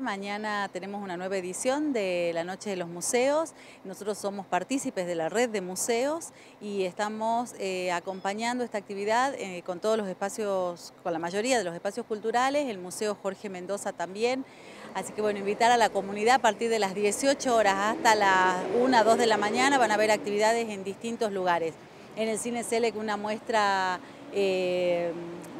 Mañana tenemos una nueva edición de la Noche de los Museos. Nosotros somos partícipes de la red de museos y estamos eh, acompañando esta actividad eh, con todos los espacios, con la mayoría de los espacios culturales, el Museo Jorge Mendoza también. Así que bueno, invitar a la comunidad a partir de las 18 horas hasta las 1, 2 de la mañana van a haber actividades en distintos lugares. En el Cine Celec una muestra eh,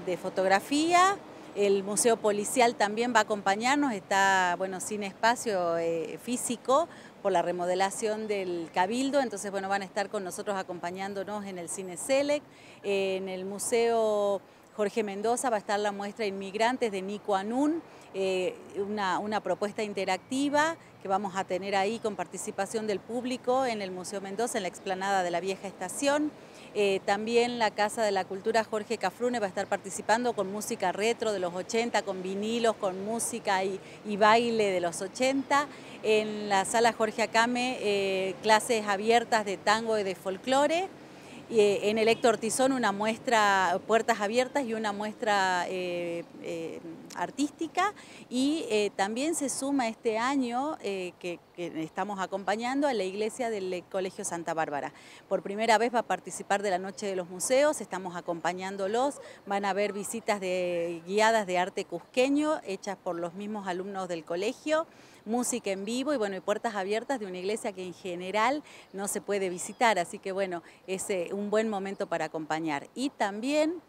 de fotografía, el Museo Policial también va a acompañarnos, está bueno, sin espacio eh, físico por la remodelación del Cabildo, entonces bueno, van a estar con nosotros acompañándonos en el Cine Select, en el Museo... Jorge Mendoza va a estar la muestra Inmigrantes de Nico Anun, eh, una, propuesta interactiva que vamos a tener ahí con participación del público en el Museo Mendoza, en la explanada de la vieja estación. Eh, también la Casa de la Cultura Jorge Cafrune va a estar participando con música retro de los 80, con vinilos, con música y, baile de los 80. En la sala Jorge Acame, eh, clases abiertas de tango y de folclore. Eh, en el Héctor Tizón una muestra puertas abiertas y una muestra eh, eh, artística y también se suma este año que que estamos acompañando a la iglesia del eh, Colegio Santa Bárbara. Por primera vez va a participar de la Noche de los Museos, estamos acompañándolos, van a haber visitas de, guiadas de arte cusqueño hechas por los mismos alumnos del colegio, música en vivo y bueno, puertas abiertas de una iglesia que en general no se puede visitar, así que bueno, es eh, un buen momento para acompañar. Y también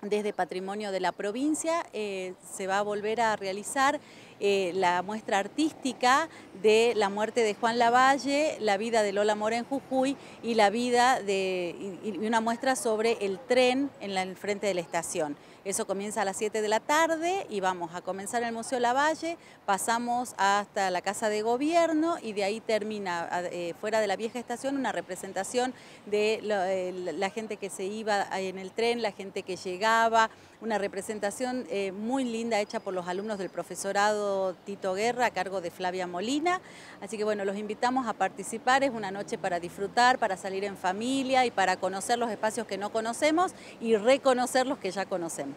desde Patrimonio de la Provincia eh, se va a volver a realizar eh, la muestra artística de la muerte de Juan Lavalle, la vida de Lola Mora en Jujuy y la vida de una muestra sobre el tren en la, el frente de la estación. Eso comienza a las 7 de la tarde y vamos a comenzar en el Museo Lavalle, pasamos hasta la Casa de Gobierno y de ahí termina eh, fuera de la vieja estación una representación de eh, la, gente que se iba en el tren, la gente que llegaba, una representación muy linda hecha por los alumnos del profesorado Tito Guerra a cargo de Flavia Molina. Así que bueno, los invitamos a participar, es una noche para disfrutar, para salir en familia y para conocer los espacios que no conocemos y reconocer los que ya conocemos.